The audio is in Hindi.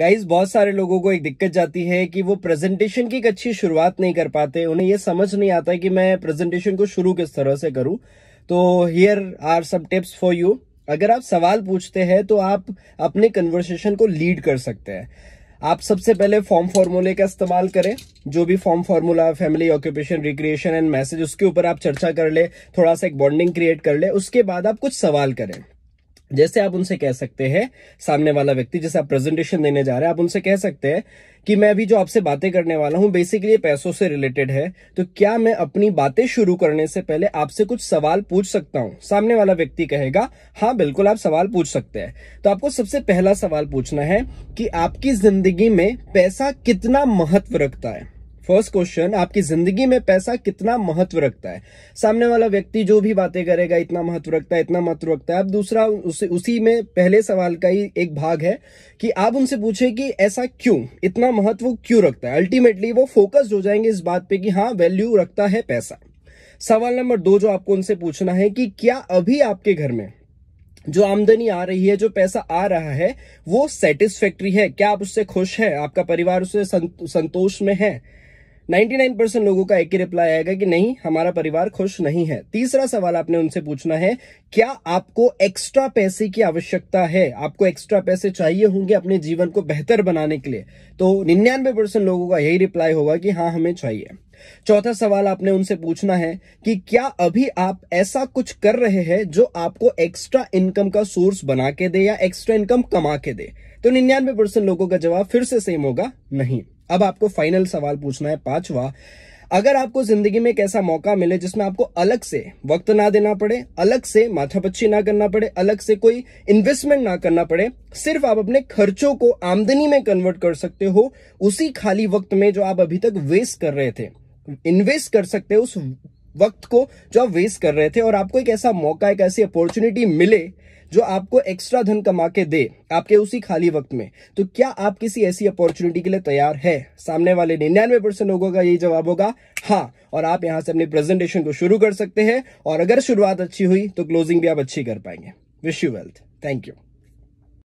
गाइज बहुत सारे लोगों को एक दिक्कत जाती है कि वो प्रेजेंटेशन की एक अच्छी शुरुआत नहीं कर पाते उन्हें ये समझ नहीं आता कि मैं प्रेजेंटेशन को शुरू किस तरह से करूं तो here are some tips for you अगर आप सवाल पूछते हैं तो आप अपने कन्वर्सेशन को लीड कर सकते हैं आप सबसे पहले फॉर्म फॉर्मूले का इस्तेमाल करें जो भी form formula family occupation recreation and message उसके ऊपर आप चर्चा कर ले थोड़ा सा एक बॉन्डिंग क्रिएट कर ले उसके बाद आप कुछ सवाल करें जैसे आप उनसे कह सकते हैं सामने वाला व्यक्ति जैसे आप प्रेजेंटेशन देने जा रहे हैं आप उनसे कह सकते हैं कि मैं अभी जो आपसे बातें करने वाला हूं बेसिकली पैसों से रिलेटेड है तो क्या मैं अपनी बातें शुरू करने से पहले आपसे कुछ सवाल पूछ सकता हूं सामने वाला व्यक्ति कहेगा हाँ बिल्कुल आप सवाल पूछ सकते हैं तो आपको सबसे पहला सवाल पूछना है कि आपकी जिंदगी में पैसा कितना महत्व रखता है फर्स्ट क्वेश्चन आपकी जिंदगी में पैसा कितना महत्व रखता है सामने वाला व्यक्ति जो भी बातें करेगा इतना महत्व रखता है इतना महत्व रखता है अब दूसरा उस, उसी में पहले सवाल का ही एक भाग है कि आप उनसे पूछे कि ऐसा क्यों इतना महत्व क्यों रखता है अल्टीमेटली वो फोकस हो जाएंगे इस बात पे कि हाँ वैल्यू रखता है पैसा सवाल नंबर दो जो आपको उनसे पूछना है कि क्या अभी आपके घर में जो आमदनी आ रही है जो पैसा आ रहा है वो सेटिस्फेक्ट्री है क्या आप उससे खुश हैं आपका परिवार उससे संतोष में है 99% लोगों का एक ही रिप्लाई आएगा कि नहीं हमारा परिवार खुश नहीं है तीसरा सवाल आपने उनसे पूछना है क्या आपको एक्स्ट्रा पैसे की आवश्यकता है आपको एक्स्ट्रा पैसे चाहिए होंगे अपने जीवन को बेहतर बनाने के लिए तो 99% लोगों का यही रिप्लाई होगा कि हाँ हमें चाहिए चौथा सवाल आपने उनसे पूछना है कि क्या अभी आप ऐसा कुछ कर रहे हैं जो आपको एक्स्ट्रा इनकम का सोर्स बना के दे या एक्स्ट्रा इनकम कमा के दे तो निन्यानवे परसेंट लोगों का जवाब फिर से सेम होगा नहीं अब आपको फाइनल सवाल पूछना है पांचवा अगर आपको जिंदगी में एक ऐसा मौका मिले जिसमें आपको अलग से वक्त ना देना पड़े अलग से माथापच्ची ना करना पड़े अलग से कोई इन्वेस्टमेंट ना करना पड़े सिर्फ आप अपने खर्चों को आमदनी में कन्वर्ट कर सकते हो उसी खाली वक्त में जो आप अभी तक वेस्ट कर रहे थे इन्वेस्ट कर सकते हो उस वक्त को जो आप वेस्ट कर रहे थे और आपको एक ऐसा मौका एक ऐसी अपॉर्चुनिटी मिले जो आपको एक्स्ट्रा धन कमा के दे आपके उसी खाली वक्त में तो क्या आप किसी ऐसी अपॉर्चुनिटी के लिए तैयार है सामने वाले निन्यानवे परसेंट लोगों का यही जवाब होगा हाँ और आप यहां से अपनी प्रेजेंटेशन को शुरू कर सकते हैं और अगर शुरुआत अच्छी हुई तो क्लोजिंग भी आप अच्छी कर पाएंगे wish you wealth thank you